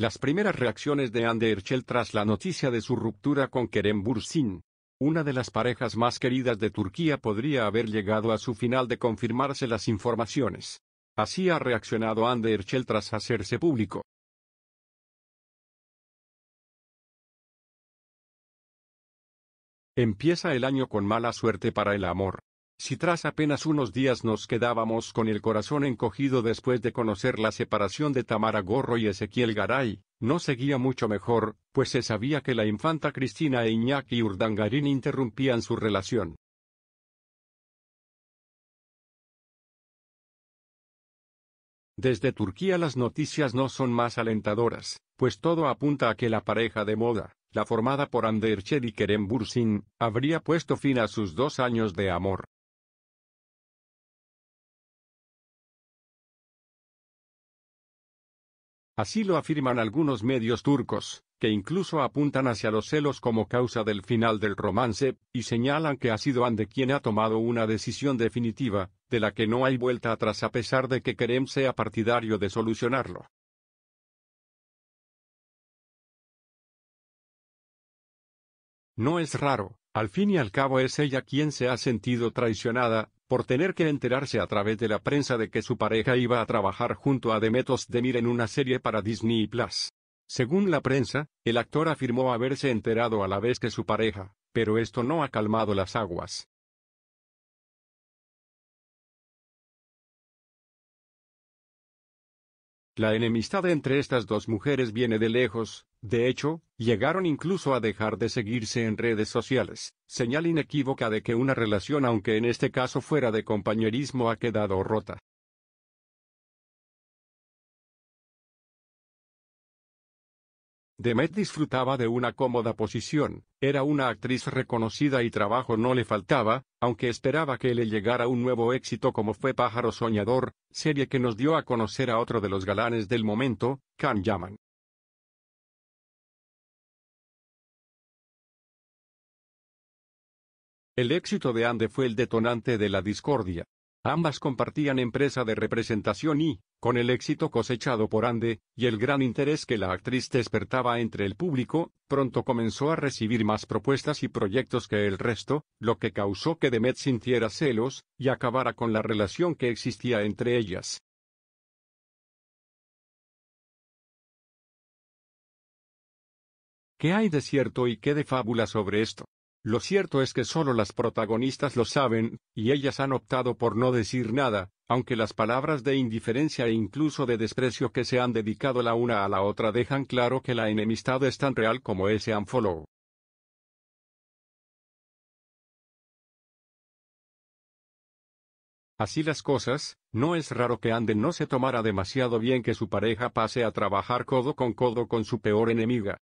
Las primeras reacciones de Anderchel tras la noticia de su ruptura con Kerem Bursin, una de las parejas más queridas de Turquía podría haber llegado a su final de confirmarse las informaciones. Así ha reaccionado Anderchel tras hacerse público. Empieza el año con mala suerte para el amor. Si tras apenas unos días nos quedábamos con el corazón encogido después de conocer la separación de Tamara Gorro y Ezequiel Garay, no seguía mucho mejor, pues se sabía que la infanta Cristina e Iñaki Urdangarín interrumpían su relación. Desde Turquía las noticias no son más alentadoras, pues todo apunta a que la pareja de moda, la formada por Ched y Kerem Bursin, habría puesto fin a sus dos años de amor. Así lo afirman algunos medios turcos, que incluso apuntan hacia los celos como causa del final del romance, y señalan que ha sido Ande quien ha tomado una decisión definitiva, de la que no hay vuelta atrás a pesar de que Kerem sea partidario de solucionarlo. No es raro, al fin y al cabo es ella quien se ha sentido traicionada, por tener que enterarse a través de la prensa de que su pareja iba a trabajar junto a Demetos Demir en una serie para Disney Plus. Según la prensa, el actor afirmó haberse enterado a la vez que su pareja, pero esto no ha calmado las aguas. La enemistad entre estas dos mujeres viene de lejos, de hecho, llegaron incluso a dejar de seguirse en redes sociales, señal inequívoca de que una relación aunque en este caso fuera de compañerismo ha quedado rota. Demet disfrutaba de una cómoda posición, era una actriz reconocida y trabajo no le faltaba, aunque esperaba que le llegara un nuevo éxito como fue Pájaro Soñador, serie que nos dio a conocer a otro de los galanes del momento, Kan Yaman. El éxito de Ande fue el detonante de la discordia. Ambas compartían empresa de representación y, con el éxito cosechado por Ande, y el gran interés que la actriz despertaba entre el público, pronto comenzó a recibir más propuestas y proyectos que el resto, lo que causó que Demet sintiera celos, y acabara con la relación que existía entre ellas. ¿Qué hay de cierto y qué de fábula sobre esto? Lo cierto es que solo las protagonistas lo saben, y ellas han optado por no decir nada, aunque las palabras de indiferencia e incluso de desprecio que se han dedicado la una a la otra dejan claro que la enemistad es tan real como ese unfollow. Así las cosas, no es raro que Anden no se tomara demasiado bien que su pareja pase a trabajar codo con codo con su peor enemiga.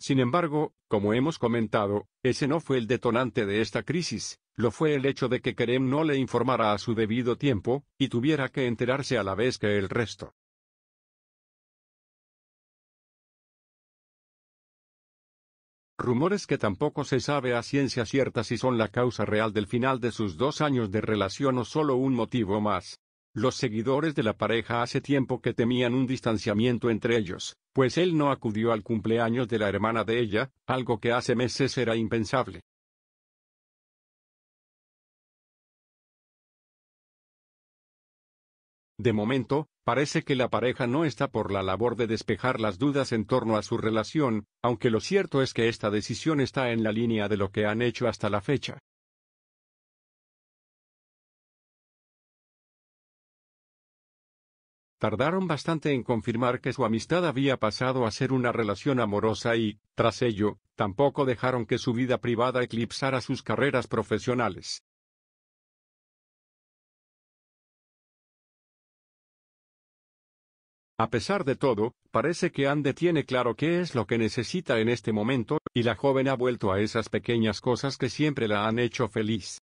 Sin embargo, como hemos comentado, ese no fue el detonante de esta crisis, lo fue el hecho de que Kerem no le informara a su debido tiempo, y tuviera que enterarse a la vez que el resto. Rumores que tampoco se sabe a ciencia cierta si son la causa real del final de sus dos años de relación o solo un motivo más. Los seguidores de la pareja hace tiempo que temían un distanciamiento entre ellos, pues él no acudió al cumpleaños de la hermana de ella, algo que hace meses era impensable. De momento, parece que la pareja no está por la labor de despejar las dudas en torno a su relación, aunque lo cierto es que esta decisión está en la línea de lo que han hecho hasta la fecha. tardaron bastante en confirmar que su amistad había pasado a ser una relación amorosa y, tras ello, tampoco dejaron que su vida privada eclipsara sus carreras profesionales. A pesar de todo, parece que Ande tiene claro qué es lo que necesita en este momento, y la joven ha vuelto a esas pequeñas cosas que siempre la han hecho feliz.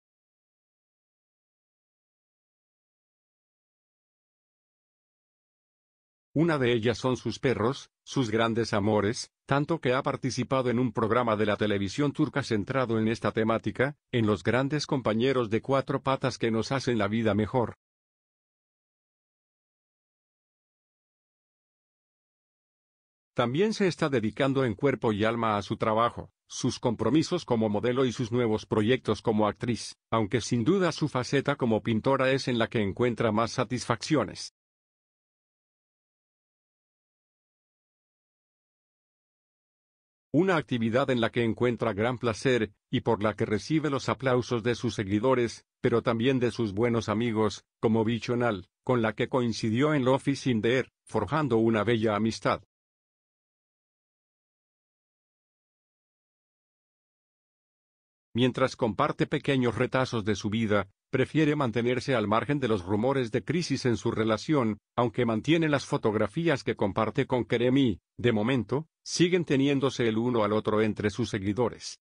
Una de ellas son sus perros, sus grandes amores, tanto que ha participado en un programa de la televisión turca centrado en esta temática, en los grandes compañeros de cuatro patas que nos hacen la vida mejor. También se está dedicando en cuerpo y alma a su trabajo, sus compromisos como modelo y sus nuevos proyectos como actriz, aunque sin duda su faceta como pintora es en la que encuentra más satisfacciones. una actividad en la que encuentra gran placer, y por la que recibe los aplausos de sus seguidores, pero también de sus buenos amigos, como Bichonal, con la que coincidió en Office in forjando una bella amistad. Mientras comparte pequeños retazos de su vida, prefiere mantenerse al margen de los rumores de crisis en su relación, aunque mantiene las fotografías que comparte con Kerem y, de momento, siguen teniéndose el uno al otro entre sus seguidores.